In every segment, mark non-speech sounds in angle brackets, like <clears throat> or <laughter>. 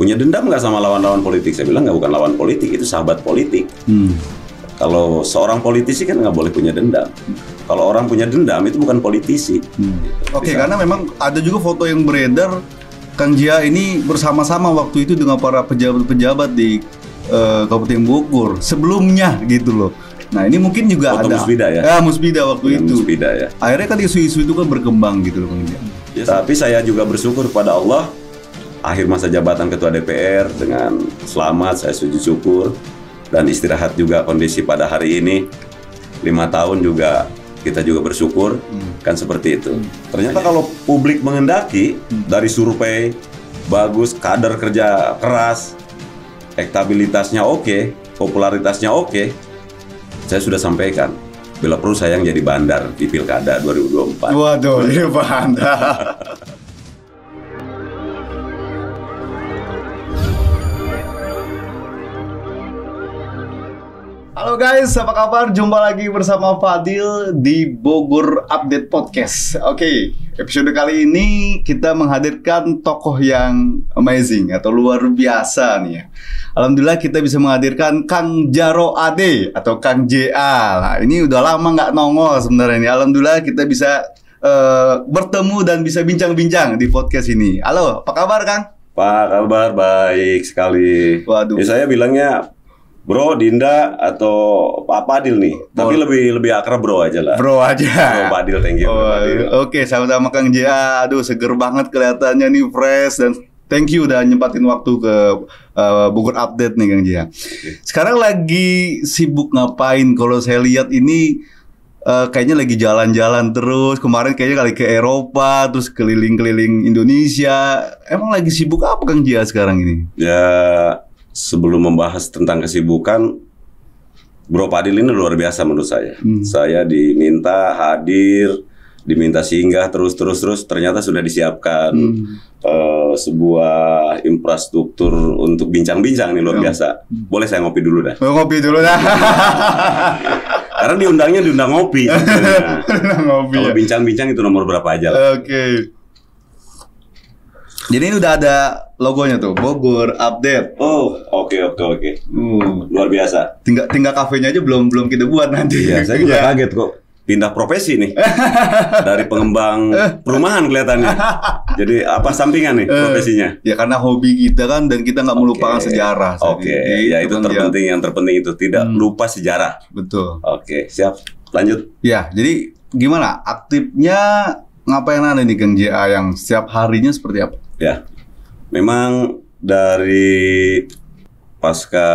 punya dendam nggak sama lawan-lawan politik? Saya bilang nggak bukan lawan politik, itu sahabat politik. Hmm. Kalau seorang politisi kan nggak boleh punya dendam. Kalau orang punya dendam itu bukan politisi. Hmm. Gitu. Oke, okay, karena memang ada juga foto yang beredar Kang Jia ini bersama-sama waktu itu dengan para pejabat-pejabat di uh, Kabupaten Bogor sebelumnya gitu loh. Nah ini mungkin juga Foto ada. Musbida ya? Ya Musbida waktu ya, itu. Musbida ya. Akhirnya kan isu-isu itu kan berkembang gitu loh Kang Jia. Yes. Tapi saya juga bersyukur kepada Allah akhir masa jabatan Ketua DPR dengan selamat, saya sujud syukur dan istirahat juga kondisi pada hari ini lima tahun juga kita juga bersyukur hmm. kan seperti itu. Hmm. Ternyata kalau publik mengendaki hmm. dari survei bagus, kader kerja keras, elektabilitasnya oke, popularitasnya oke, saya sudah sampaikan. Bila perlu saya yang jadi bandar di pilkada 2024. Waduh, ini bandar. <laughs> Halo guys, apa kabar? Jumpa lagi bersama Fadil di Bogor Update Podcast. Oke, okay, episode kali ini kita menghadirkan tokoh yang amazing atau luar biasa nih ya. Alhamdulillah kita bisa menghadirkan Kang Jaro Ade atau Kang JA. Nah, ini udah lama nggak nongol sebenarnya ini. Alhamdulillah kita bisa uh, bertemu dan bisa bincang-bincang di podcast ini. Halo, apa kabar Kang? Pak, kabar baik sekali. Waduh. Ya, saya bilangnya Bro, Dinda atau Pak Padil nih. Bro. Tapi lebih lebih akrab Bro aja lah. Bro aja. Bro Padil, thank you. Oh, oke, okay, sama-sama Kang Ja. Aduh, seger banget kelihatannya nih, fresh dan thank you udah nyempatin waktu ke uh, Bogor update nih Kang Ja. Sekarang lagi sibuk ngapain? Kalau saya lihat ini uh, kayaknya lagi jalan-jalan terus. Kemarin kayaknya kali ke Eropa, terus keliling-keliling Indonesia. Emang lagi sibuk apa Kang Jia sekarang ini? Ya sebelum membahas tentang kesibukan, Bro Padil ini luar biasa menurut saya. Hmm. Saya diminta hadir, diminta singgah terus terus terus, ternyata sudah disiapkan hmm. uh, sebuah infrastruktur untuk bincang-bincang nih luar ya. biasa. Hmm. Boleh saya ngopi dulu dah? Ngopi dulu dah. <laughs> Karena diundangnya diundang ngopi. <laughs> ngopi Kalau ya. bincang-bincang itu nomor berapa aja Oke. Okay. Jadi ini udah ada logonya tuh, Bogor update. Oh, oke okay, oke okay, oke. Okay. Hmm. Luar biasa. Tinggal tinggal kafenya aja belum belum kita buat nanti. Iya, saya juga iya. kaget kok. Pindah profesi nih. <laughs> Dari pengembang perumahan kelihatannya. <laughs> Jadi apa sampingan nih eh, profesinya? Ya karena hobi kita kan dan kita nggak melupakan okay. sejarah. Oke, okay. ya itu, yang terpenting yang terpenting itu tidak hmm. lupa sejarah. Betul. Oke, okay. siap. Lanjut. Ya, jadi gimana aktifnya ngapain ada nih Kang JA yang setiap harinya seperti apa? Ya, memang dari pasca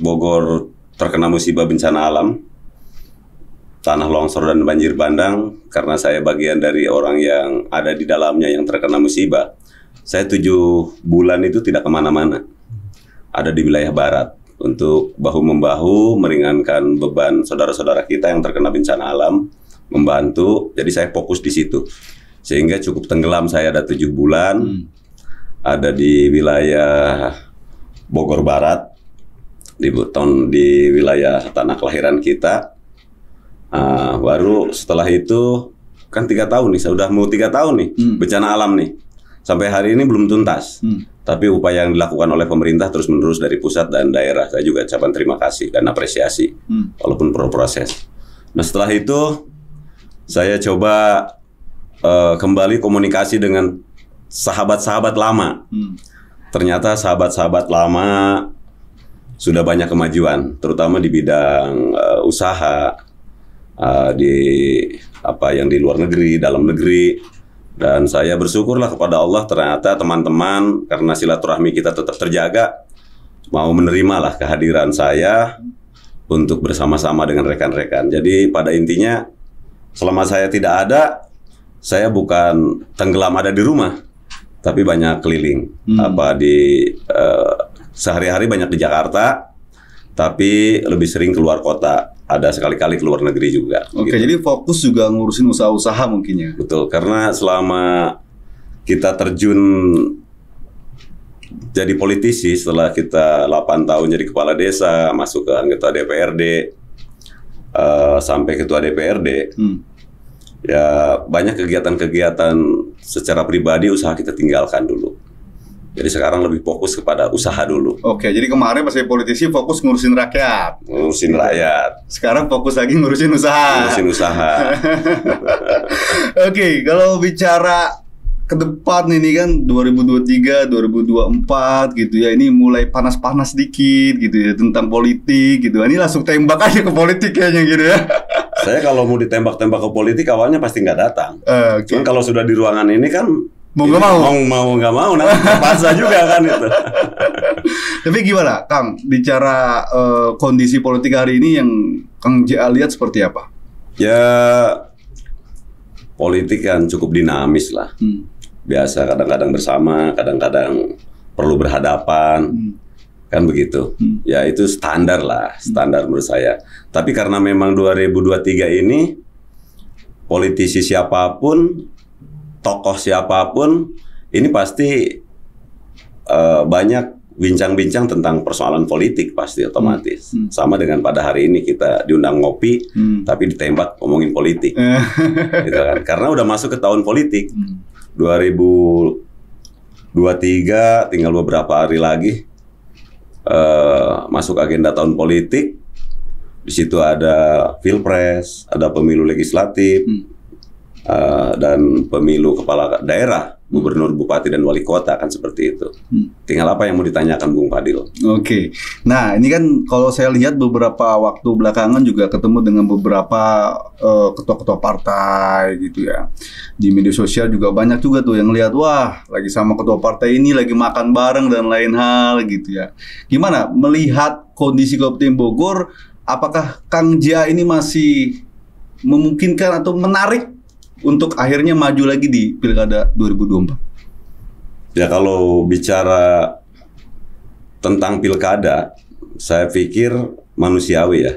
Bogor terkena musibah bencana alam, tanah longsor dan banjir bandang, karena saya bagian dari orang yang ada di dalamnya yang terkena musibah, saya tujuh bulan itu tidak kemana-mana. Ada di wilayah barat untuk bahu-membahu meringankan beban saudara-saudara kita yang terkena bencana alam, membantu. Jadi saya fokus di situ sehingga cukup tenggelam saya ada tujuh bulan hmm. ada di wilayah Bogor Barat di Buton di wilayah tanah kelahiran kita uh, baru setelah itu kan tiga tahun nih sudah mau tiga tahun nih hmm. bencana alam nih sampai hari ini belum tuntas hmm. tapi upaya yang dilakukan oleh pemerintah terus menerus dari pusat dan daerah saya juga ucapan terima kasih dan apresiasi hmm. walaupun pro proses nah setelah itu saya coba Eh, kembali komunikasi dengan sahabat-sahabat lama. Hmm. Ternyata sahabat-sahabat lama sudah banyak kemajuan, terutama di bidang uh, usaha, uh, di apa yang di luar negeri, dalam negeri. Dan saya bersyukurlah kepada Allah ternyata teman-teman karena silaturahmi kita tetap terjaga mau menerimalah kehadiran saya untuk bersama-sama dengan rekan-rekan. Jadi pada intinya selama saya tidak ada saya bukan tenggelam ada di rumah, tapi banyak keliling. Hmm. Apa di uh, sehari-hari banyak di Jakarta, tapi lebih sering keluar kota. Ada sekali-kali keluar negeri juga. Oke, gitu. jadi fokus juga ngurusin usaha-usaha mungkin ya. Betul, karena selama kita terjun jadi politisi setelah kita 8 tahun jadi kepala desa, masuk ke anggota DPRD, uh, eh, sampai ketua DPRD, hmm ya banyak kegiatan-kegiatan secara pribadi usaha kita tinggalkan dulu. Jadi sekarang lebih fokus kepada usaha dulu. Oke, jadi kemarin masih politisi fokus ngurusin rakyat. Ngurusin rakyat. Sekarang fokus lagi ngurusin usaha. Ngurusin usaha. <laughs> Oke, kalau bicara ke depan ini kan 2023, 2024 gitu ya. Ini mulai panas-panas dikit gitu ya tentang politik gitu. Ini langsung tembak aja ke politik kayaknya gitu ya. <laughs> saya kalau mau ditembak-tembak ke politik awalnya pasti nggak datang. Uh, okay. Cuman kalau sudah di ruangan ini kan mau nggak mau mau mau nggak mau nah terpaksa <laughs> juga kan itu. Tapi gimana, Kang? Bicara uh, kondisi politik hari ini yang Kang Ja lihat seperti apa? Ya politik kan cukup dinamis lah. Hmm. Biasa kadang-kadang bersama, kadang-kadang perlu berhadapan. Hmm kan begitu. Hmm. Ya itu standar lah, hmm. standar hmm. menurut saya. Tapi karena memang 2023 ini politisi siapapun, tokoh siapapun, ini pasti uh, banyak bincang-bincang tentang persoalan politik pasti hmm. otomatis. Hmm. Hmm. Sama dengan pada hari ini kita diundang ngopi, hmm. tapi ditembak ngomongin politik, eh. gitu kan? Karena udah masuk ke tahun politik. Hmm. 2023 tinggal beberapa hari lagi Eh, masuk agenda tahun politik. Di situ ada pilpres, ada pemilu legislatif, hmm uh, dan pemilu kepala daerah, gubernur, bupati dan wali kota akan seperti itu. Hmm. Tinggal apa yang mau ditanyakan Bung Fadil? Oke. Okay. Nah, ini kan kalau saya lihat beberapa waktu belakangan juga ketemu dengan beberapa ketua eh, ketua-ketua partai gitu ya. Di media sosial juga banyak juga tuh yang lihat wah, lagi sama ketua partai ini lagi makan bareng dan lain hal gitu ya. Gimana melihat kondisi Kabupaten Bogor apakah Kang Jia ini masih memungkinkan atau menarik untuk akhirnya maju lagi di Pilkada 2024? Ya kalau bicara tentang Pilkada, saya pikir manusiawi ya.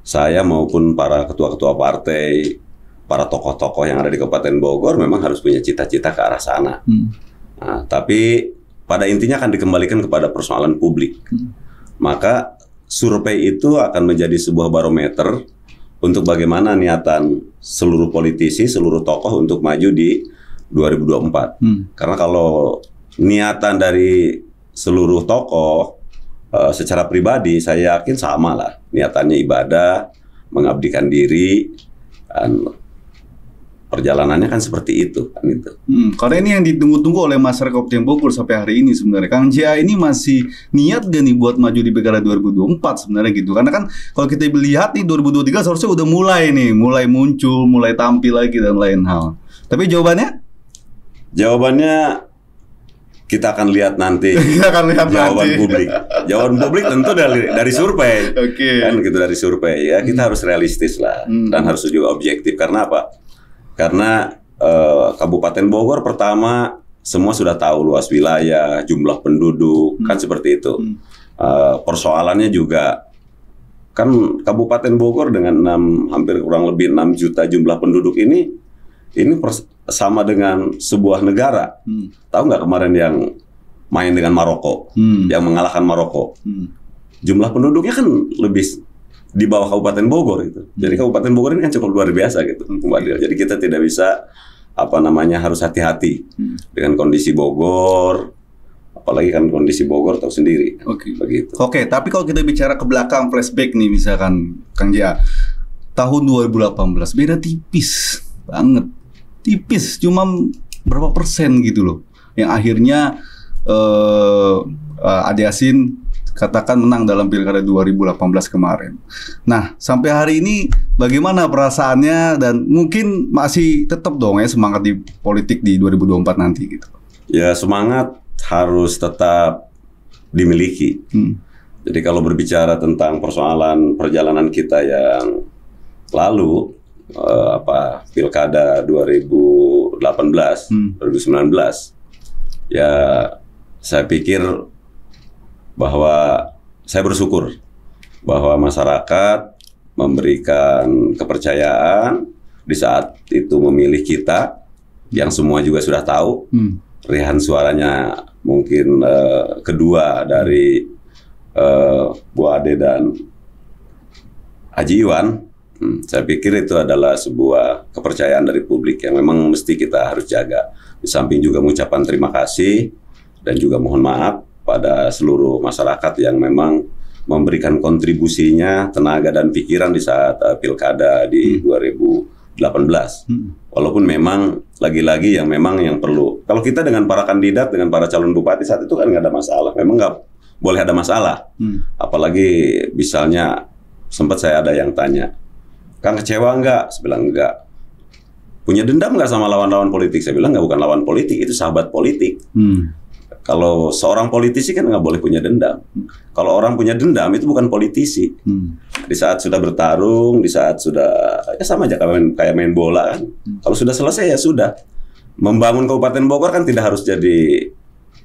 Saya maupun para ketua-ketua partai, para tokoh-tokoh yang ada di Kabupaten Bogor memang harus punya cita-cita ke arah sana. Hmm. Nah, tapi pada intinya akan dikembalikan kepada persoalan publik. Hmm. Maka survei itu akan menjadi sebuah barometer untuk bagaimana niatan seluruh politisi, seluruh tokoh untuk maju di 2024. Hmm. Karena kalau niatan dari seluruh tokoh uh, secara pribadi saya yakin sama lah niatannya ibadah, mengabdikan diri, dan perjalanannya kan seperti itu kan itu. Hmm, karena ini yang ditunggu-tunggu oleh masyarakat Kabupaten Bogor sampai hari ini sebenarnya. Kang Ja ini masih niat gak nih buat maju di Pilkada 2024 sebenarnya gitu. Karena kan kalau kita lihat nih 2023 seharusnya udah mulai nih, mulai muncul, mulai tampil lagi dan lain hal. Tapi jawabannya? Jawabannya kita akan lihat nanti <laughs> kita akan lihat jawaban nanti. publik. Jawaban publik tentu dari dari survei. Oke. Okay. Kan gitu dari survei ya. Kita hmm. harus realistis lah hmm. dan harus juga objektif karena apa? Karena uh, Kabupaten Bogor pertama semua sudah tahu luas wilayah, jumlah penduduk, kan hmm. kan seperti itu. Hmm. Uh, persoalannya juga kan Kabupaten Bogor dengan 6 hampir kurang lebih 6 juta jumlah penduduk ini ini sama dengan sebuah negara. Hmm. Tahu nggak kemarin yang main dengan Maroko, hmm. yang mengalahkan Maroko. Hmm. Jumlah penduduknya kan lebih di bawah Kabupaten Bogor gitu. Jadi hmm. Kabupaten Bogor ini kan cukup luar biasa gitu, Mbak hmm. Jadi kita tidak bisa apa namanya harus hati-hati hmm. dengan kondisi Bogor, apalagi kan kondisi Bogor tahu sendiri. Oke. Okay. Begitu. Oke, okay, tapi kalau kita bicara ke belakang flashback nih misalkan Kang Ja tahun 2018 beda tipis banget. Tipis cuma berapa persen gitu loh. Yang akhirnya eh uh, uh, Ade katakan menang dalam pilkada 2018 kemarin. Nah, sampai hari ini bagaimana perasaannya dan mungkin masih tetap dong ya semangat di politik di 2024 nanti gitu. Ya, semangat harus tetap dimiliki. Hmm. Jadi kalau berbicara tentang persoalan perjalanan kita yang lalu eh, apa Pilkada 2018, hmm. 2019 ya saya pikir bahwa saya bersyukur bahwa masyarakat memberikan kepercayaan di saat itu memilih kita yang semua juga sudah tahu hmm. Rihan suaranya mungkin uh, kedua dari uh, Bu Ade dan Haji Iwan hmm, saya pikir itu adalah sebuah kepercayaan dari publik yang memang mesti kita harus jaga di samping juga mengucapkan terima kasih dan juga mohon maaf kepada seluruh masyarakat yang memang memberikan kontribusinya tenaga dan pikiran di saat uh, pilkada di hmm. 2018. Hmm. Walaupun memang lagi-lagi yang memang yang perlu. Kalau kita dengan para kandidat, dengan para calon bupati saat itu kan nggak ada masalah. Memang nggak boleh ada masalah. Hmm. Apalagi misalnya sempat saya ada yang tanya, Kang kecewa nggak? Saya bilang nggak. Punya dendam nggak sama lawan-lawan politik? Saya bilang nggak bukan lawan politik, itu sahabat politik. Hmm. Kalau seorang politisi kan nggak boleh punya dendam. Kalau orang punya dendam itu bukan politisi. Hmm. Di saat sudah bertarung, di saat sudah ya sama aja kayak main, kayak main bola kan. Hmm. Kalau sudah selesai ya sudah. Membangun Kabupaten Bogor kan tidak harus jadi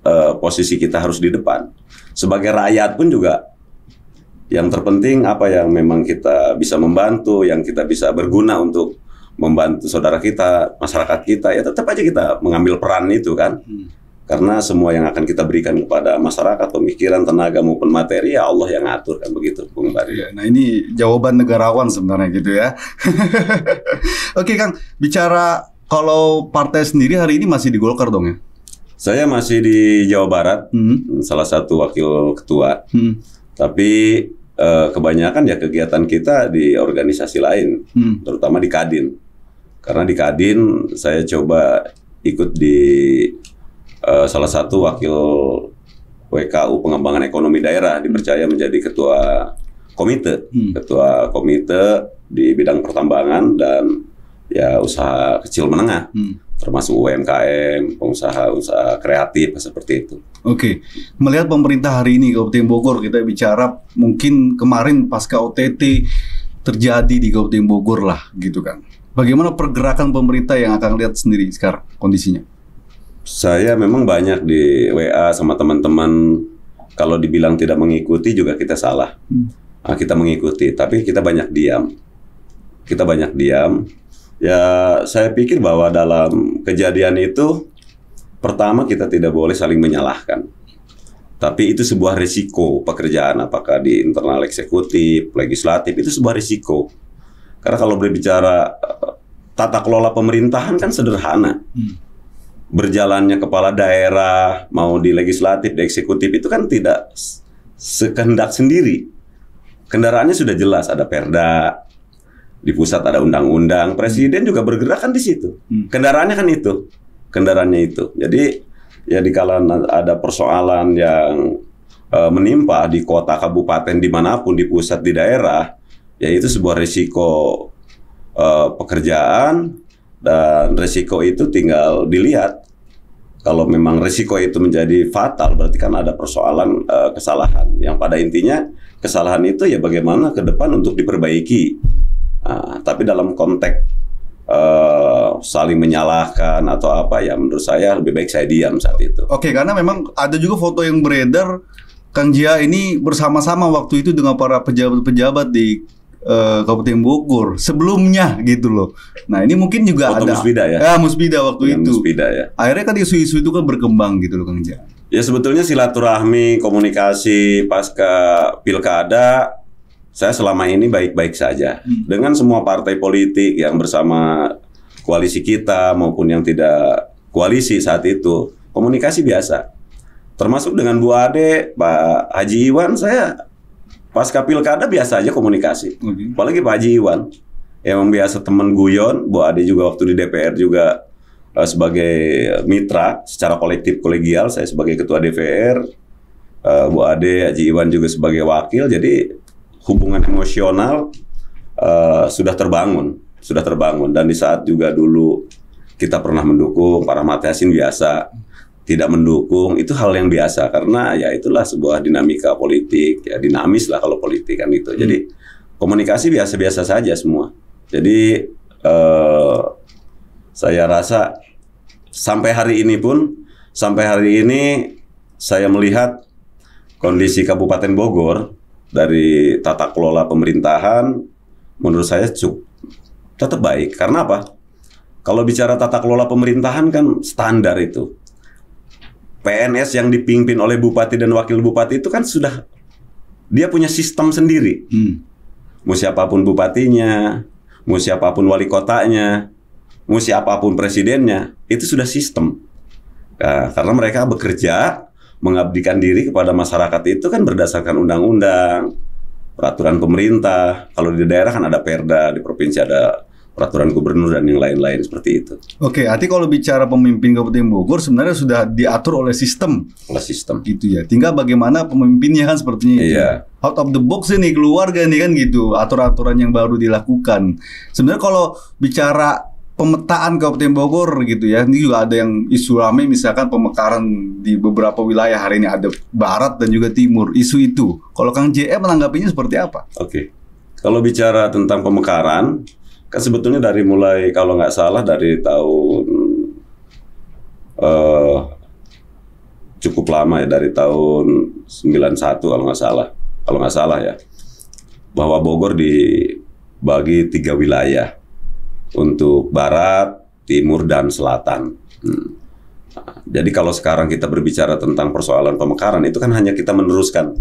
uh, posisi kita harus di depan. Sebagai rakyat pun juga yang terpenting apa yang memang kita bisa membantu, yang kita bisa berguna untuk membantu saudara kita, masyarakat kita, ya tetap aja kita mengambil peran itu kan. Hmm. Karena semua yang akan kita berikan kepada masyarakat, pemikiran, tenaga maupun materi ya Allah yang atur kan begitu, Bung Bari. Iya, nah ini jawaban negarawan sebenarnya gitu ya. <laughs> Oke Kang, bicara kalau partai sendiri hari ini masih di Golkar dong ya? Saya masih di Jawa Barat, hmm. salah satu wakil ketua. Hmm. Tapi eh, kebanyakan ya kegiatan kita di organisasi lain, hmm. terutama di Kadin. Karena di Kadin saya coba ikut di Eh, salah satu wakil WKU pengembangan ekonomi daerah dipercaya menjadi ketua komite, hmm. ketua komite di bidang pertambangan dan ya usaha kecil menengah, hmm. termasuk UMKM, pengusaha-usaha kreatif seperti itu. Oke, melihat pemerintah hari ini Kabupaten Bogor kita bicara mungkin kemarin pasca OTT terjadi di Kabupaten Bogor lah gitu kan. Bagaimana pergerakan pemerintah yang akan lihat sendiri sekarang kondisinya? saya memang banyak di WA sama teman-teman kalau dibilang tidak mengikuti juga kita salah. Hmm. Nah, kita mengikuti, tapi kita banyak diam. Kita banyak diam. Ya, saya pikir bahwa dalam kejadian itu pertama kita tidak boleh saling menyalahkan. Tapi itu sebuah risiko pekerjaan apakah di internal eksekutif, legislatif itu sebuah risiko. Karena kalau berbicara eh, tata kelola pemerintahan kan sederhana. Hmm berjalannya kepala daerah mau di legislatif, di eksekutif itu kan tidak sekendak sendiri. Kendaraannya sudah jelas ada perda, di pusat ada undang-undang, presiden hmm. juga bergerak kan di situ. Hmm. Kendaraannya kan itu, kendaraannya itu. Jadi ya di kalangan ada persoalan yang e, menimpa di kota, kabupaten, dimanapun, di pusat, di daerah, ya itu sebuah risiko e, pekerjaan, dan resiko itu tinggal dilihat. Kalau memang resiko itu menjadi fatal, berarti kan ada persoalan e, kesalahan. Yang pada intinya kesalahan itu ya bagaimana ke depan untuk diperbaiki. Nah, tapi dalam konteks uh, saling menyalahkan atau apa ya, menurut saya lebih baik saya diam saat itu. Oke, karena memang ada juga foto yang beredar Kang Jia ini bersama-sama waktu itu dengan para pejabat-pejabat di Eh, Kabupaten Bogor sebelumnya gitu loh. Nah ini mungkin juga Waktu ada musbida ya. Ya musbida waktu Dengan iya, itu. Musbida ya. Akhirnya kan isu-isu itu kan berkembang gitu loh Kang Ja. Ya sebetulnya silaturahmi komunikasi pasca pilkada saya selama ini baik-baik saja hmm. dengan semua partai politik yang bersama koalisi kita maupun yang tidak koalisi saat itu komunikasi biasa termasuk dengan Bu Ade Pak Haji Iwan saya Pasca pilkada biasa aja komunikasi. Mm-hmm. Apalagi Pak Haji Iwan yang biasa temen guyon, Bu Ade juga waktu di DPR juga uh, sebagai mitra secara kolektif kolegial, saya sebagai ketua DPR, uh, Bu Ade Haji Iwan juga sebagai wakil. Jadi hubungan emosional uh, sudah terbangun, sudah terbangun dan di saat juga dulu kita pernah mendukung para Matiasin biasa tidak mendukung itu hal yang biasa karena ya itulah sebuah dinamika politik ya dinamis lah kalau politik kan itu hmm. jadi komunikasi biasa-biasa saja semua jadi eh, saya rasa sampai hari ini pun sampai hari ini saya melihat kondisi Kabupaten Bogor dari tata kelola pemerintahan menurut saya cukup tetap baik karena apa kalau bicara tata kelola pemerintahan kan standar itu PNS yang dipimpin oleh bupati dan wakil bupati itu kan sudah dia punya sistem sendiri. Hmm. Mau siapapun bupatinya, mau siapapun wali kotanya, mau siapapun presidennya, itu sudah sistem. Nah, karena mereka bekerja mengabdikan diri kepada masyarakat itu kan berdasarkan undang-undang, peraturan pemerintah. Kalau di daerah kan ada Perda, di provinsi ada peraturan gubernur dan yang lain-lain seperti itu. Oke, arti kalau bicara pemimpin Kabupaten Bogor sebenarnya sudah diatur oleh sistem. Oleh sistem. Gitu ya. Tinggal bagaimana pemimpinnya kan sepertinya itu. Iya. Ya. Out of the box ini keluarga nih kan gitu, aturan-aturan yang baru dilakukan. Sebenarnya kalau bicara pemetaan Kabupaten Bogor gitu ya. Ini juga ada yang isu rame misalkan pemekaran di beberapa wilayah hari ini ada barat dan juga timur. Isu itu. Kalau Kang JM menanggapinya seperti apa? Oke. Kalau bicara tentang pemekaran, kan sebetulnya dari mulai kalau nggak salah dari tahun uh, cukup lama ya dari tahun 91 kalau nggak salah kalau nggak salah ya bahwa Bogor dibagi tiga wilayah untuk barat, timur dan selatan. Hmm. Jadi kalau sekarang kita berbicara tentang persoalan pemekaran itu kan hanya kita meneruskan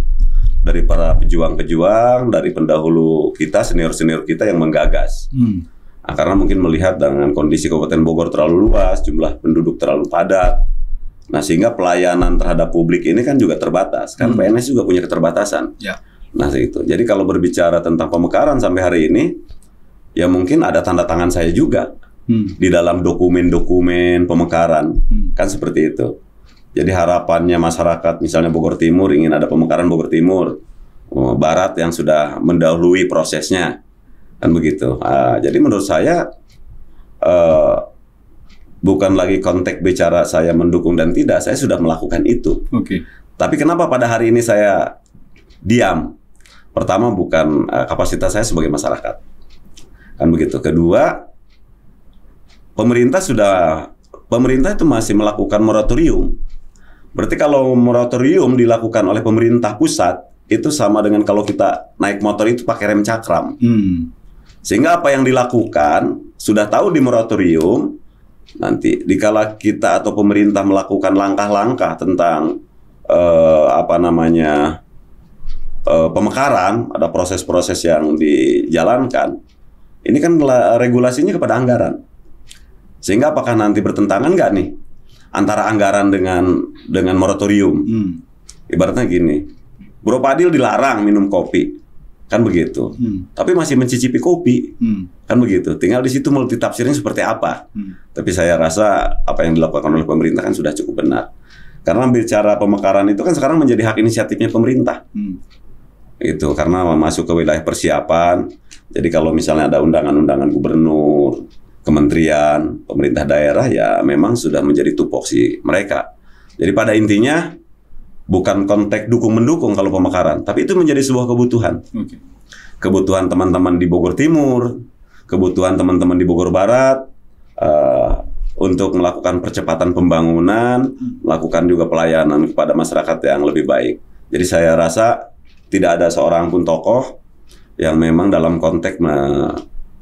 dari para pejuang-pejuang, dari pendahulu kita, senior-senior kita yang menggagas. Hmm. Nah, karena mungkin melihat dengan kondisi Kabupaten Bogor terlalu luas, jumlah penduduk terlalu padat. Nah, sehingga pelayanan terhadap publik ini kan juga terbatas. Kan hmm. PNS juga punya keterbatasan. Ya. Nah, itu. Jadi kalau berbicara tentang pemekaran sampai hari ini, ya mungkin ada tanda tangan saya juga hmm. di dalam dokumen-dokumen pemekaran. Hmm. Kan seperti itu. Jadi harapannya masyarakat misalnya Bogor Timur ingin ada pemekaran Bogor Timur, eh, Barat yang sudah mendahului prosesnya kan begitu. Nah, jadi menurut saya uh, bukan lagi konteks bicara saya mendukung dan tidak, saya sudah melakukan itu. Oke. Okay. Tapi kenapa pada hari ini saya diam? Pertama bukan uh, kapasitas saya sebagai masyarakat kan begitu. Kedua pemerintah sudah pemerintah itu masih melakukan moratorium Berarti kalau moratorium dilakukan oleh pemerintah pusat itu sama dengan kalau kita naik motor itu pakai rem cakram. Hmm. Sehingga apa yang dilakukan sudah tahu di moratorium nanti dikala kita atau pemerintah melakukan langkah-langkah tentang eh, apa namanya eh, pemekaran, ada proses-proses yang dijalankan. Ini kan regulasinya kepada anggaran. Sehingga apakah nanti bertentangan nggak nih antara anggaran dengan dengan moratorium. Hmm. Ibaratnya gini, Bro Padil dilarang minum kopi, kan begitu. Hmm. Tapi masih mencicipi kopi, hmm. kan begitu. Tinggal di situ multitafsirnya seperti apa. Hmm. Tapi saya rasa apa yang dilakukan oleh pemerintah kan sudah cukup benar. Karena bicara pemekaran itu kan sekarang menjadi hak inisiatifnya pemerintah. Hmm. Itu karena masuk ke wilayah persiapan. Jadi kalau misalnya ada undangan-undangan gubernur, kementerian, pemerintah daerah ya memang sudah menjadi tupoksi mereka. Jadi pada intinya bukan konteks dukung mendukung kalau pemekaran, tapi itu menjadi sebuah kebutuhan. Kebutuhan teman-teman di Bogor Timur, kebutuhan teman-teman di Bogor Barat uh, untuk melakukan percepatan pembangunan, melakukan juga pelayanan kepada masyarakat yang lebih baik. Jadi saya rasa tidak ada seorang pun tokoh yang memang dalam konteks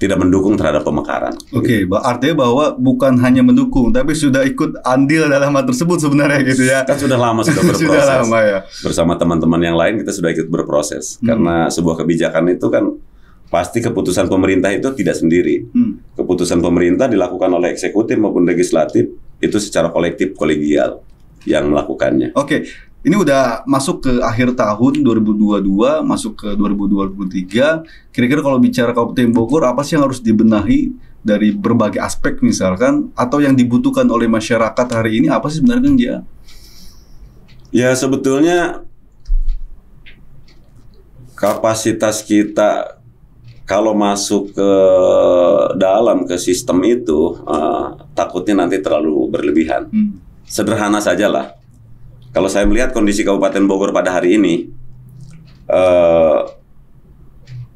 tidak mendukung terhadap pemekaran. Oke, okay, artinya bahwa bukan hanya mendukung, tapi sudah ikut andil dalam hal tersebut sebenarnya gitu ya. Kan sudah lama sudah <laughs> berproses. sudah lama ya. Bersama teman-teman yang lain kita sudah ikut berproses hmm. karena sebuah kebijakan itu kan pasti keputusan pemerintah itu tidak sendiri. Hmm. Keputusan pemerintah dilakukan oleh eksekutif maupun legislatif itu secara kolektif kolegial yang melakukannya. Oke, okay. Ini udah masuk ke akhir tahun 2022, masuk ke 2023. Kira-kira kalau bicara Kabupaten Bogor, apa sih yang harus dibenahi dari berbagai aspek misalkan, atau yang dibutuhkan oleh masyarakat hari ini apa sih sebenarnya Kang Jia? Ya sebetulnya kapasitas kita kalau masuk ke dalam ke sistem itu uh, takutnya nanti terlalu berlebihan. Hmm. Sederhana sajalah kalau saya melihat kondisi Kabupaten Bogor pada hari ini, eh,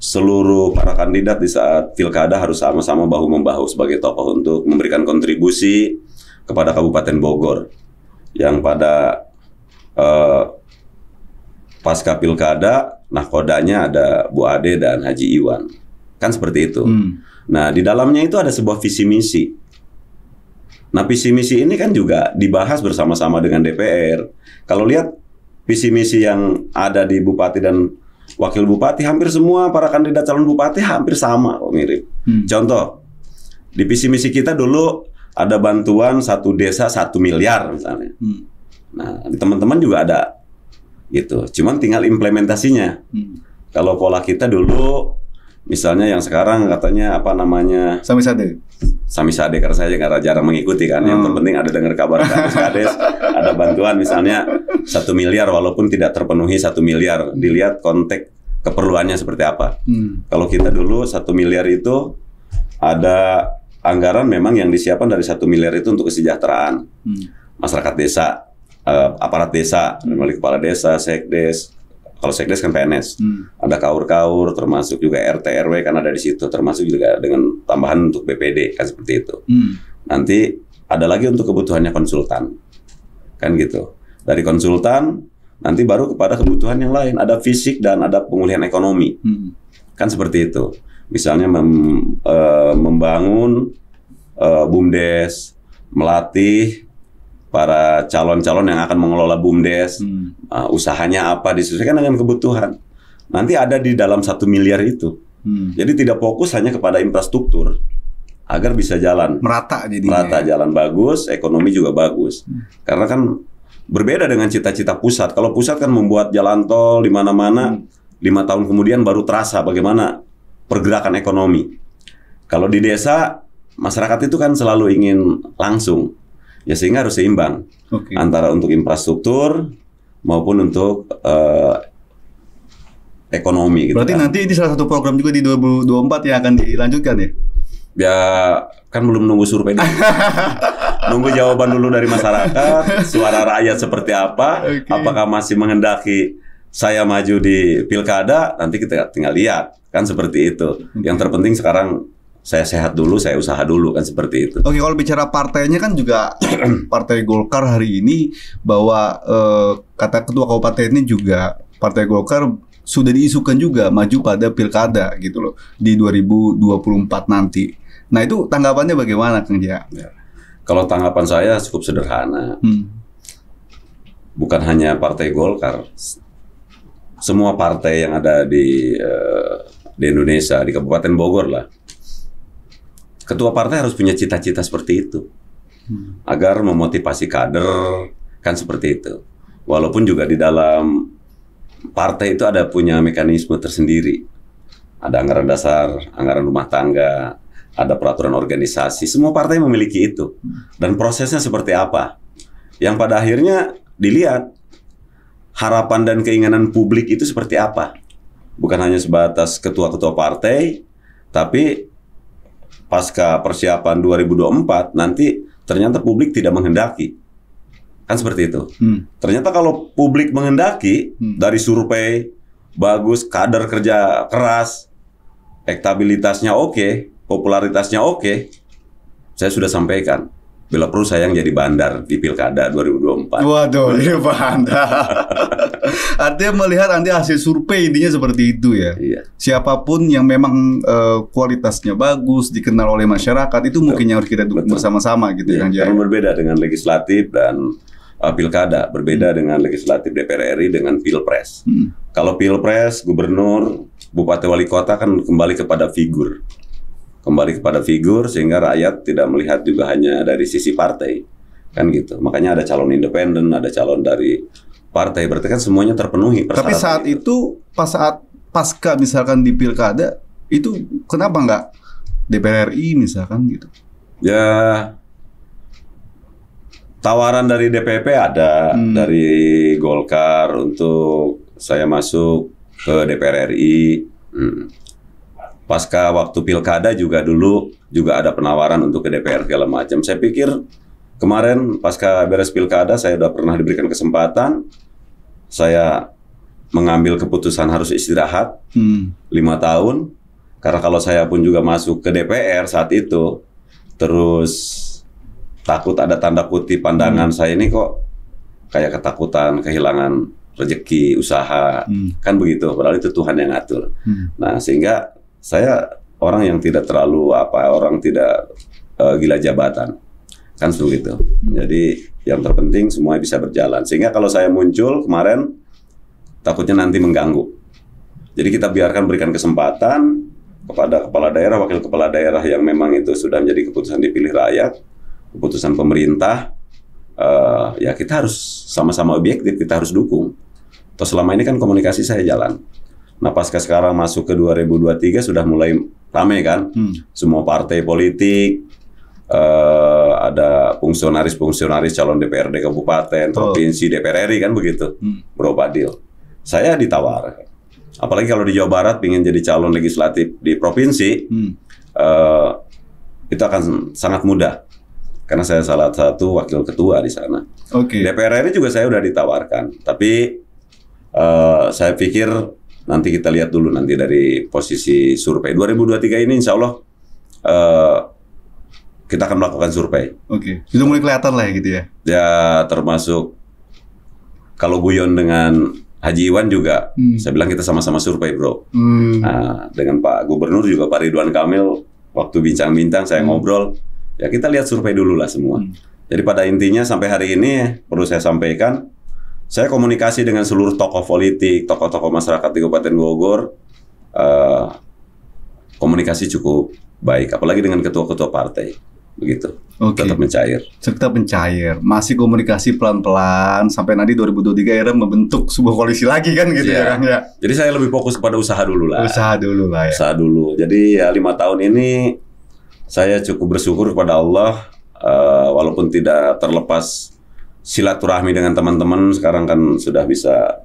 seluruh para kandidat di saat pilkada harus sama-sama bahu membahu sebagai tokoh untuk memberikan kontribusi kepada Kabupaten Bogor yang pada eh, pasca pilkada nahkodanya ada Bu Ade dan Haji Iwan kan seperti itu. Hmm. Nah di dalamnya itu ada sebuah visi misi Nah, visi misi ini kan juga dibahas bersama-sama dengan DPR. Kalau lihat visi misi yang ada di bupati dan wakil bupati hampir semua para kandidat calon bupati hampir sama kok mirip. Hmm. Contoh di visi misi kita dulu ada bantuan satu desa satu miliar misalnya. Hmm. Nah, teman-teman juga ada gitu. Cuman tinggal implementasinya. Hmm. Kalau pola kita dulu misalnya yang sekarang katanya apa namanya? Samisade. Sami Sade karena saya juga jarang mengikuti kan. Yang hmm. terpenting ada dengar kabar kades, kades <laughs> ada bantuan misalnya satu miliar walaupun tidak terpenuhi satu miliar. Dilihat konteks keperluannya seperti apa. Hmm. Kalau kita dulu satu miliar itu ada anggaran memang yang disiapkan dari satu miliar itu untuk kesejahteraan hmm. masyarakat desa, eh, aparat desa, melalui kepala desa, sekdes, kalau sekdes kan PNS hmm. ada kaur-kaur termasuk juga RT RW kan ada di situ termasuk juga dengan tambahan untuk BPD kan seperti itu hmm. nanti ada lagi untuk kebutuhannya konsultan kan gitu dari konsultan nanti baru kepada kebutuhan yang lain ada fisik dan ada pemulihan ekonomi hmm. kan seperti itu misalnya mem, e, membangun e, bumdes melatih para calon-calon yang akan mengelola bumdes, hmm. uh, usahanya apa disesuaikan dengan kebutuhan. Nanti ada di dalam satu miliar itu. Hmm. Jadi tidak fokus hanya kepada infrastruktur agar bisa jalan merata jadi merata jalan bagus, ekonomi juga bagus. Hmm. Karena kan berbeda dengan cita-cita pusat. Kalau pusat kan membuat jalan tol di mana-mana, hmm. lima tahun kemudian baru terasa bagaimana pergerakan ekonomi. Kalau di desa masyarakat itu kan selalu ingin langsung Ya sehingga harus seimbang okay. antara untuk infrastruktur maupun untuk uh, ekonomi. Gitu Berarti kan. nanti ini salah satu program juga di 2024 yang akan dilanjutkan ya? Ya kan belum nunggu survei <laughs> nunggu jawaban dulu dari masyarakat, suara rakyat seperti apa, okay. apakah masih mengendaki saya maju di pilkada, nanti kita tinggal lihat kan seperti itu. Yang terpenting sekarang saya sehat dulu, saya usaha dulu kan seperti itu. Oke, kalau bicara partainya kan juga <clears throat> Partai Golkar hari ini bahwa eh, kata ketua kabupaten ini juga Partai Golkar sudah diisukan juga maju pada pilkada gitu loh di 2024 nanti. Nah itu tanggapannya bagaimana Kang jaya? Ya, kalau tanggapan saya cukup sederhana. Hmm. Bukan hanya Partai Golkar, semua partai yang ada di eh, di Indonesia di Kabupaten Bogor lah ketua partai harus punya cita-cita seperti itu hmm. agar memotivasi kader kan seperti itu walaupun juga di dalam partai itu ada punya mekanisme tersendiri ada anggaran dasar anggaran rumah tangga ada peraturan organisasi semua partai memiliki itu dan prosesnya seperti apa yang pada akhirnya dilihat harapan dan keinginan publik itu seperti apa bukan hanya sebatas ketua-ketua partai tapi pasca persiapan 2024 nanti ternyata publik tidak menghendaki. Kan seperti itu. Hmm. Ternyata kalau publik menghendaki hmm. dari survei bagus, kader kerja keras, elektabilitasnya oke, okay, popularitasnya oke. Okay, saya sudah sampaikan Bila perlu saya yang jadi bandar di Pilkada 2024. Waduh, ini bandar. <laughs> Artinya melihat nanti hasil survei intinya seperti itu ya. Iya. Siapapun yang memang uh, kualitasnya bagus, dikenal oleh masyarakat itu Betul. mungkin yang harus kita dukung bersama-sama gitu iya, kan. Karena berbeda dengan legislatif dan uh, Pilkada, berbeda hmm. dengan legislatif DPR RI dengan Pilpres. Hmm. Kalau Pilpres, gubernur, bupati wali kota kan kembali kepada figur kembali kepada figur sehingga rakyat tidak melihat juga hanya dari sisi partai kan gitu makanya ada calon independen ada calon dari partai berarti kan semuanya terpenuhi tapi saat itu. itu pas saat pasca misalkan di pilkada itu kenapa nggak DPR RI misalkan gitu ya tawaran dari DPP ada hmm. dari Golkar untuk saya masuk ke DPR RI hmm pasca waktu pilkada juga dulu juga ada penawaran untuk ke DPR segala macam. Saya pikir kemarin pasca beres pilkada saya sudah pernah diberikan kesempatan saya mengambil keputusan harus istirahat hmm. lima tahun karena kalau saya pun juga masuk ke DPR saat itu terus takut ada tanda kutip pandangan hmm. saya ini kok kayak ketakutan kehilangan rezeki usaha hmm. kan begitu padahal itu Tuhan yang ngatur hmm. nah sehingga saya orang yang tidak terlalu apa orang tidak uh, gila jabatan kan seperti itu. Jadi yang terpenting semuanya bisa berjalan. Sehingga kalau saya muncul kemarin takutnya nanti mengganggu. Jadi kita biarkan berikan kesempatan kepada kepala daerah, wakil kepala daerah yang memang itu sudah menjadi keputusan dipilih rakyat, keputusan pemerintah. Uh, ya kita harus sama-sama objektif, kita harus dukung. atau selama ini kan komunikasi saya jalan. Nah pas ke sekarang masuk ke 2023 sudah mulai rame kan, hmm. semua partai politik, uh, ada fungsionaris-fungsionaris calon DPRD kabupaten, oh. provinsi, DPR RI kan begitu, hmm. Bro Badil. Saya ditawar, apalagi kalau di Jawa Barat ingin jadi calon legislatif di provinsi, hmm. uh, itu akan sangat mudah karena saya salah satu wakil ketua di sana. Okay. DPR RI juga saya sudah ditawarkan, tapi uh, saya pikir Nanti kita lihat dulu nanti dari posisi survei 2023 ini insya Allah uh, kita akan melakukan survei. Oke, okay. sudah mulai kelihatan lah ya gitu ya. Ya termasuk kalau guyon dengan Haji Iwan juga, hmm. saya bilang kita sama-sama survei bro. Hmm. Nah, dengan Pak Gubernur juga Pak Ridwan Kamil waktu bincang-bincang saya hmm. ngobrol, ya kita lihat survei dulu lah semua. Hmm. Jadi pada intinya sampai hari ini perlu saya sampaikan saya komunikasi dengan seluruh tokoh politik, tokoh-tokoh masyarakat di Kabupaten Bogor. Uh, komunikasi cukup baik, apalagi dengan ketua-ketua partai begitu. Okay. Tetap mencair. Tetap mencair. Masih komunikasi pelan-pelan sampai nanti 2023 era membentuk sebuah koalisi lagi kan gitu yeah. ya kan ya. Jadi saya lebih fokus pada usaha dulu lah. Usaha dulu lah ya. Usaha dulu. Jadi ya lima tahun ini saya cukup bersyukur kepada Allah uh, walaupun tidak terlepas silaturahmi dengan teman-teman sekarang kan sudah bisa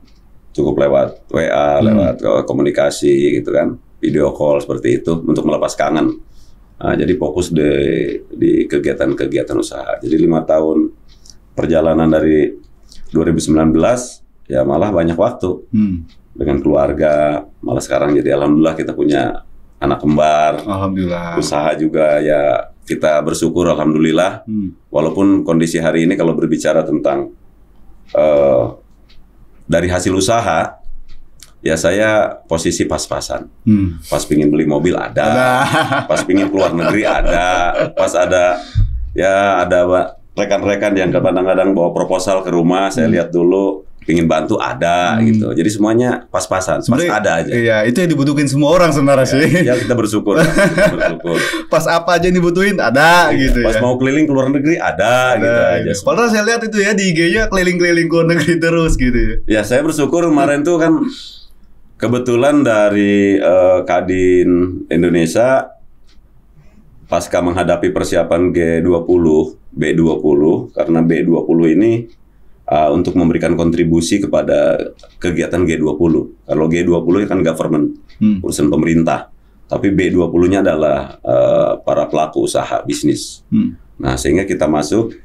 cukup lewat WA, hmm. lewat eh, komunikasi gitu kan, video call seperti itu untuk melepas kangen. Nah, jadi fokus di kegiatan-kegiatan usaha. Jadi lima tahun perjalanan dari 2019 ya malah banyak waktu hmm. dengan keluarga. Malah sekarang jadi alhamdulillah kita punya anak kembar. Alhamdulillah. Usaha juga ya kita bersyukur alhamdulillah hmm. walaupun kondisi hari ini kalau berbicara tentang uh, dari hasil usaha ya saya posisi pas-pasan hmm. pas pingin beli mobil ada, <laughs> pas pingin keluar negeri ada pas ada ya ada rekan-rekan yang kadang-kadang bawa proposal ke rumah saya hmm. lihat dulu ingin bantu ada hmm. gitu. Jadi semuanya pas-pasan, pas ada aja. Iya, itu yang dibutuhin semua orang sebenarnya sih. Ya, ya kita bersyukur, <laughs> kita bersyukur. Pas apa aja yang dibutuhin ada ya, gitu pas ya. Pas mau keliling ke luar negeri ada, ada gitu aja. Gitu. Padahal saya lihat itu ya di IG-nya keliling-keliling ke luar negeri terus gitu ya. Ya, saya bersyukur kemarin tuh kan kebetulan dari uh, Kadin Indonesia pasca menghadapi persiapan G20, B20 karena B20 ini uh, untuk memberikan kontribusi kepada kegiatan G20. Kalau G20 kan government, hmm. urusan pemerintah. Tapi B20-nya adalah uh, para pelaku usaha bisnis. Hmm. Nah, sehingga kita masuk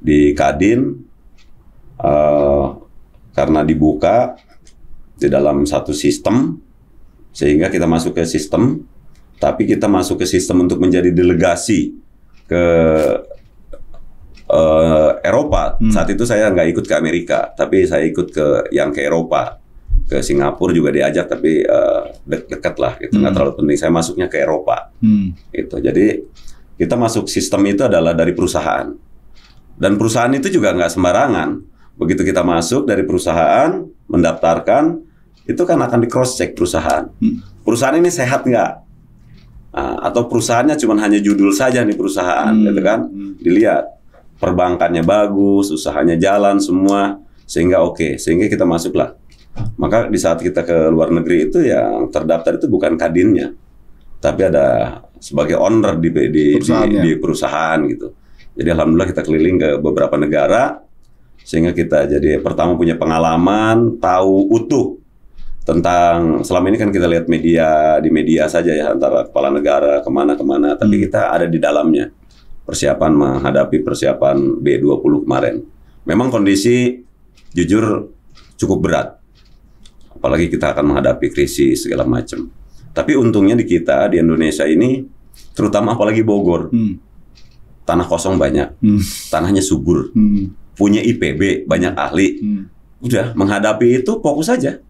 di Kadin uh, karena dibuka di dalam satu sistem sehingga kita masuk ke sistem tapi kita masuk ke sistem untuk menjadi delegasi ke uh, Eropa. Hmm. Saat itu saya nggak ikut ke Amerika, tapi saya ikut ke yang ke Eropa, ke Singapura juga diajak, tapi uh, eh, dekat lah, itu nggak hmm. terlalu penting. Saya masuknya ke Eropa, hmm. itu. Jadi kita masuk sistem itu adalah dari perusahaan, dan perusahaan itu juga nggak sembarangan. Begitu kita masuk dari perusahaan, mendaftarkan, itu kan akan di cross check perusahaan. Hmm. Perusahaan ini sehat nggak? Nah, atau perusahaannya cuma hanya judul saja nih perusahaan, hmm. gitu kan? Hmm. Dilihat perbankannya bagus, usahanya jalan semua sehingga oke, okay. sehingga kita masuklah. Maka di saat kita ke luar negeri itu ya, yang terdaftar itu bukan kadinnya, tapi ada sebagai owner di di perusahaan, di, di perusahaan gitu. Jadi alhamdulillah kita keliling ke beberapa negara sehingga kita jadi pertama punya pengalaman, tahu utuh tentang selama ini kan kita lihat media di media saja ya antara kepala negara kemana kemana, tapi hmm. kita ada di dalamnya persiapan menghadapi persiapan B20 kemarin. Memang kondisi jujur cukup berat. Apalagi kita akan menghadapi krisis segala macam. Tapi untungnya di kita di Indonesia ini terutama apalagi Bogor. Hmm. Tanah kosong banyak. Hmm. Tanahnya subur. Hmm. Punya IPB, banyak ahli. Hmm. Udah menghadapi itu fokus saja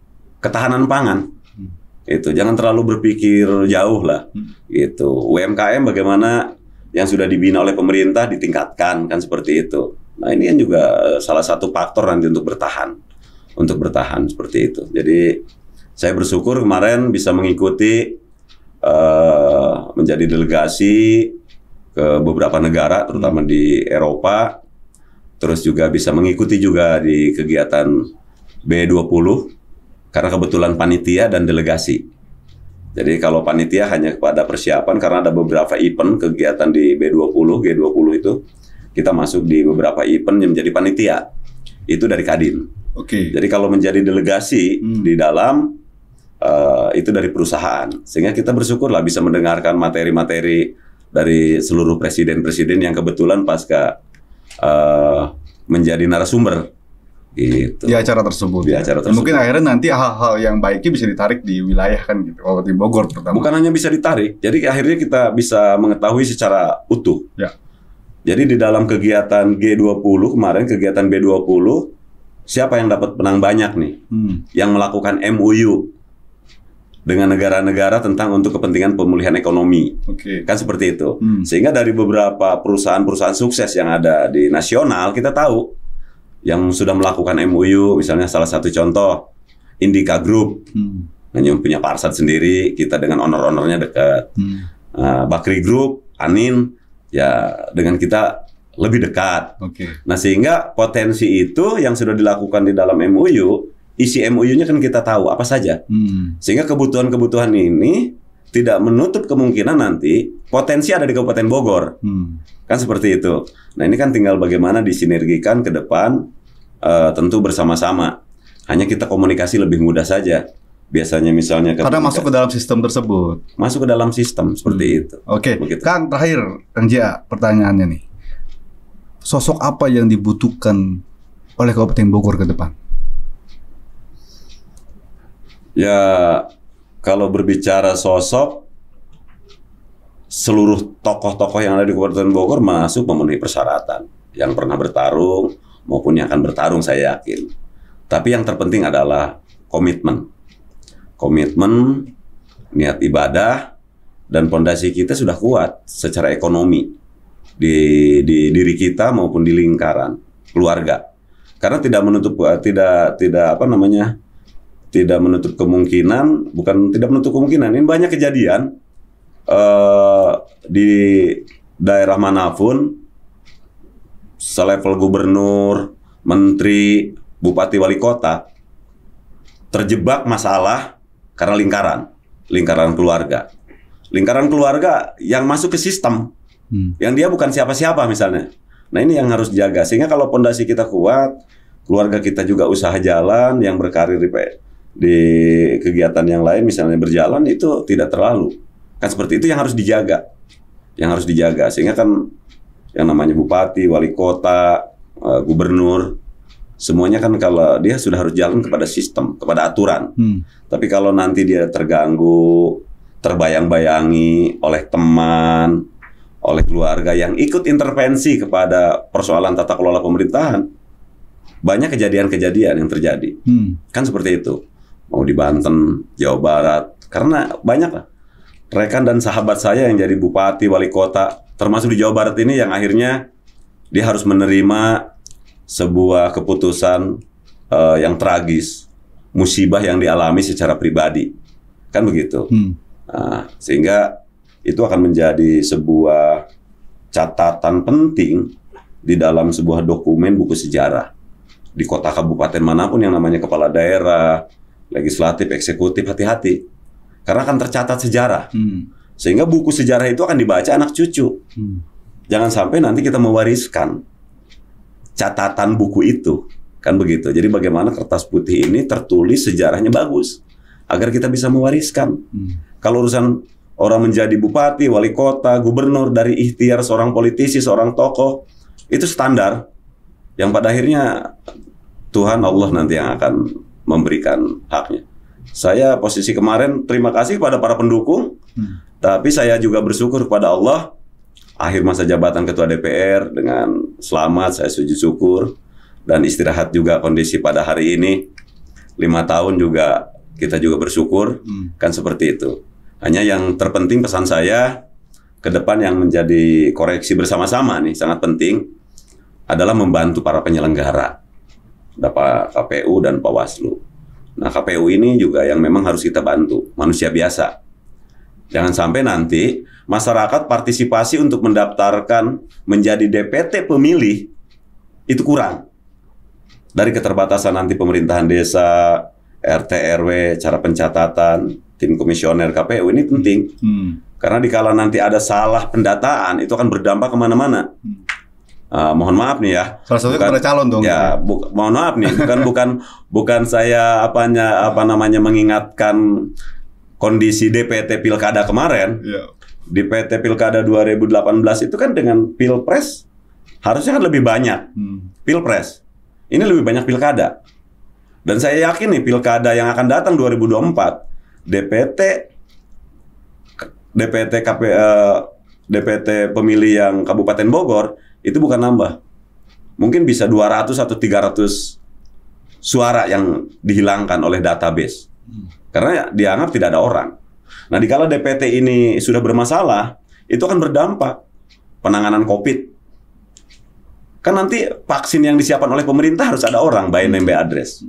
ketahanan pangan. Hmm. Itu jangan terlalu berpikir jauh lah. Hmm. Itu UMKM bagaimana yang sudah dibina oleh pemerintah ditingkatkan kan seperti itu. Nah ini kan juga eh, salah satu faktor nanti untuk bertahan, untuk bertahan seperti itu. Jadi saya bersyukur kemarin bisa mengikuti uh, menjadi delegasi ke beberapa negara, terutama di Eropa. Terus juga bisa mengikuti juga di kegiatan B20 karena kebetulan panitia dan delegasi. Jadi kalau panitia hanya kepada persiapan karena ada beberapa event kegiatan di B20, G20 itu kita masuk di beberapa event yang menjadi panitia. Itu dari Kadin. Oke. Okay. Jadi kalau menjadi delegasi hmm. di dalam uh, itu dari perusahaan. Sehingga kita bersyukurlah bisa mendengarkan materi-materi dari seluruh presiden-presiden yang kebetulan pasca uh, menjadi narasumber gitu. di acara tersebut. Di ya. acara tersebut. mungkin akhirnya nanti hal-hal yang baiknya bisa ditarik di wilayah kan gitu. Kalau di Bogor terutama. Bukan hanya bisa ditarik, jadi akhirnya kita bisa mengetahui secara utuh. Ya. Jadi di dalam kegiatan G20 kemarin kegiatan B20 siapa yang dapat menang banyak nih? Hmm. Yang melakukan MOU dengan negara-negara tentang untuk kepentingan pemulihan ekonomi. Okay. Kan seperti itu. Hmm. Sehingga dari beberapa perusahaan-perusahaan sukses yang ada di nasional kita tahu yang sudah melakukan MOU misalnya salah satu contoh Indika Group hmm. yang punya parsat sendiri kita dengan owner-ownernya dekat hmm. uh, Bakri Group Anin ya dengan kita lebih dekat. Okay. Nah sehingga potensi itu yang sudah dilakukan di dalam MOU isi MOU-nya kan kita tahu apa saja hmm. sehingga kebutuhan-kebutuhan ini tidak menutup kemungkinan nanti potensi ada di Kabupaten Bogor. Hmm. Kan seperti itu. Nah, ini kan tinggal bagaimana disinergikan ke depan uh, tentu bersama-sama. Hanya kita komunikasi lebih mudah saja. Biasanya misalnya karena masuk ke dalam sistem tersebut. Masuk ke dalam sistem seperti hmm. itu. Oke. Okay. Kang terakhir Kang Jia pertanyaannya nih. Sosok apa yang dibutuhkan oleh Kabupaten Bogor ke depan? Ya kalau berbicara sosok seluruh tokoh-tokoh yang ada di Kabupaten Bogor masuk memenuhi persyaratan yang pernah bertarung maupun yang akan bertarung saya yakin. Tapi yang terpenting adalah komitmen. Komitmen, niat ibadah dan pondasi kita sudah kuat secara ekonomi di, di diri kita maupun di lingkaran keluarga. Karena tidak menutup eh, tidak tidak apa namanya? tidak menutup kemungkinan, bukan tidak menutup kemungkinan, ini banyak kejadian uh, di daerah manapun, selevel gubernur, menteri, bupati, wali kota, terjebak masalah karena lingkaran, lingkaran keluarga. Lingkaran keluarga yang masuk ke sistem, hmm. yang dia bukan siapa-siapa misalnya. Nah ini yang harus dijaga. sehingga kalau pondasi kita kuat, keluarga kita juga usaha jalan, yang berkarir di di kegiatan yang lain misalnya berjalan itu tidak terlalu kan seperti itu yang harus dijaga yang harus dijaga sehingga kan yang namanya bupati wali kota eh, gubernur semuanya kan kalau dia sudah harus jalan kepada sistem kepada aturan hmm. tapi kalau nanti dia terganggu terbayang-bayangi oleh teman oleh keluarga yang ikut intervensi kepada persoalan tata kelola pemerintahan banyak kejadian-kejadian yang terjadi hmm. kan seperti itu mau di Banten, Jawa Barat, karena banyak lah rekan dan sahabat saya yang jadi bupati, wali kota, termasuk di Jawa Barat ini yang akhirnya dia harus menerima sebuah keputusan uh, yang tragis, musibah yang dialami secara pribadi, kan begitu. Hmm. Nah, sehingga itu akan menjadi sebuah catatan penting di dalam sebuah dokumen buku sejarah di kota kabupaten manapun yang namanya kepala daerah, legislatif, eksekutif, hati-hati. Karena akan tercatat sejarah. Hmm. Sehingga buku sejarah itu akan dibaca anak cucu. Hmm. Jangan sampai nanti kita mewariskan catatan buku itu. Kan begitu. Jadi bagaimana kertas putih ini tertulis sejarahnya bagus. Agar kita bisa mewariskan. Hmm. Kalau urusan orang menjadi bupati, wali kota, gubernur dari ikhtiar seorang politisi, seorang tokoh, itu standar. Yang pada akhirnya Tuhan Allah nanti yang akan memberikan haknya. Saya posisi kemarin terima kasih kepada para pendukung, hmm. tapi saya juga bersyukur kepada Allah akhir masa jabatan ketua DPR dengan selamat saya sujud syukur dan istirahat juga kondisi pada hari ini lima tahun juga kita juga bersyukur hmm. kan seperti itu hanya yang terpenting pesan saya ke depan yang menjadi koreksi bersama-sama nih sangat penting adalah membantu para penyelenggara ada KPU dan Bawaslu. Nah KPU ini juga yang memang harus kita bantu manusia biasa. Jangan sampai nanti masyarakat partisipasi untuk mendaftarkan menjadi DPT pemilih itu kurang. Dari keterbatasan nanti pemerintahan desa, RT RW, cara pencatatan, tim komisioner KPU ini penting. Hmm. Karena dikala nanti ada salah pendataan, itu akan berdampak kemana-mana. Hmm. Uh, mohon maaf nih ya. Salah satu kepada calon dong. Ya, bu, mohon maaf nih, bukan <laughs> bukan bukan saya apanya apa namanya mengingatkan kondisi DPT Pilkada kemarin. Yeah. DPT Pilkada 2018 itu kan dengan Pilpres harusnya kan lebih banyak. Hmm. Pilpres. Ini lebih banyak pilkada. Dan saya yakin nih pilkada yang akan datang 2024 DPT DPT KP, uh, DPT pemilih yang Kabupaten Bogor itu bukan nambah. Mungkin bisa 200 atau 300 suara yang dihilangkan oleh database. Karena dianggap tidak ada orang. Nah, dikala DPT ini sudah bermasalah, itu akan berdampak penanganan COVID. Kan nanti vaksin yang disiapkan oleh pemerintah harus ada orang by name by address.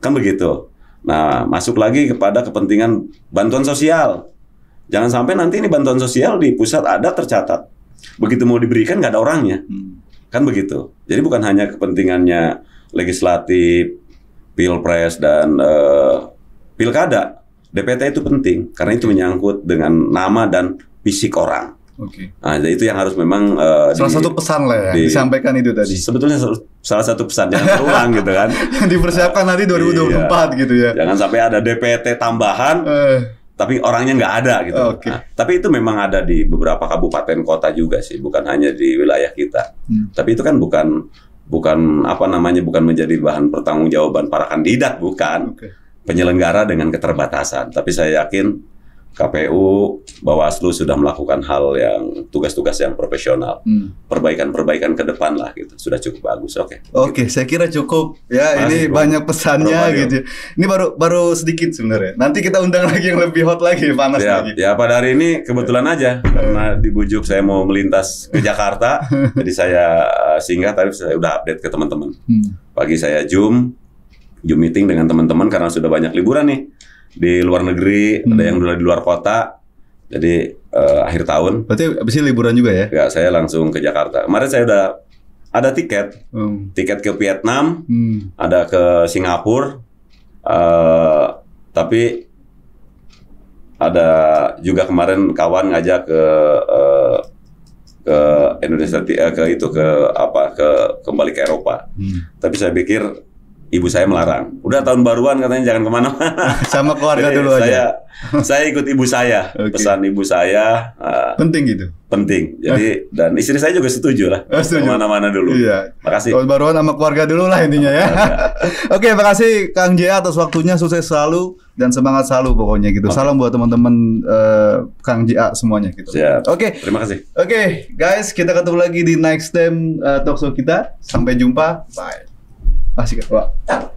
Kan begitu. Nah, masuk lagi kepada kepentingan bantuan sosial. Jangan sampai nanti ini bantuan sosial di pusat ada tercatat begitu mau diberikan nggak ada orangnya hmm. kan begitu jadi bukan hanya kepentingannya legislatif pilpres dan uh, pilkada DPT itu penting karena itu menyangkut dengan nama dan fisik orang Oke. Okay. Nah, itu yang harus memang uh, salah di, satu pesan lah ya di, disampaikan itu tadi. Sebetulnya salah satu pesan yang terulang gitu kan. <laughs> Dipersiapkan nanti 2024 iya, gitu ya. Jangan sampai ada DPT tambahan. Uh tapi orangnya nggak ada gitu. Oh, okay. nah, tapi itu memang ada di beberapa kabupaten kota juga sih, bukan hanya di wilayah kita. Hmm. Tapi itu kan bukan bukan apa namanya bukan menjadi bahan pertanggungjawaban para kandidat bukan. Okay. Penyelenggara dengan keterbatasan, tapi saya yakin KPU, Bawaslu sudah melakukan hal yang tugas-tugas yang profesional, hmm. perbaikan-perbaikan ke depan lah gitu, sudah cukup bagus. Oke. Okay. Oke, okay, gitu. saya kira cukup ya. Masih ini bro. banyak pesannya bro, gitu. Ini baru baru sedikit sebenarnya. Nanti kita undang <laughs> lagi yang lebih hot lagi, panas ya, lagi. Ya pada hari ini kebetulan aja karena dibujuk saya mau melintas ke <laughs> Jakarta, jadi saya eh, singgah tapi saya udah update ke teman-teman. Hmm. Pagi saya Zoom, Zoom meeting dengan teman-teman karena sudah banyak liburan nih di luar negeri, hmm. ada yang dulu di luar kota. Jadi uh, akhir tahun. Berarti abis ini liburan juga ya? Ya, saya langsung ke Jakarta. Kemarin saya udah ada tiket, hmm. tiket ke Vietnam, hmm. ada ke Singapura, uh, tapi ada juga kemarin kawan ngajak ke uh, ke Indonesia ke itu ke apa ke kembali ke Eropa. Hmm. Tapi saya pikir ibu saya melarang. Udah tahun baruan katanya jangan kemana-mana. <laughs> Sama keluarga dulu saya, aja. Saya ikut ibu saya, okay. pesan ibu saya. Uh, penting gitu. Penting. Jadi eh. dan istri saya juga setuju lah. Eh, setuju. Kemana-mana dulu. Iya. Makasih. Tahun baruan sama keluarga dulu lah intinya ya. Iya. <laughs> Oke, okay, makasih Kang Jaya atas waktunya. Sukses selalu dan semangat selalu pokoknya gitu. Okay. Salam buat teman-teman uh, Kang Jaya semuanya gitu. Oke. Okay. Terima kasih. Oke, okay, guys, kita ketemu lagi di next time uh, talk show kita. Sampai jumpa. Bye. 足が、わ。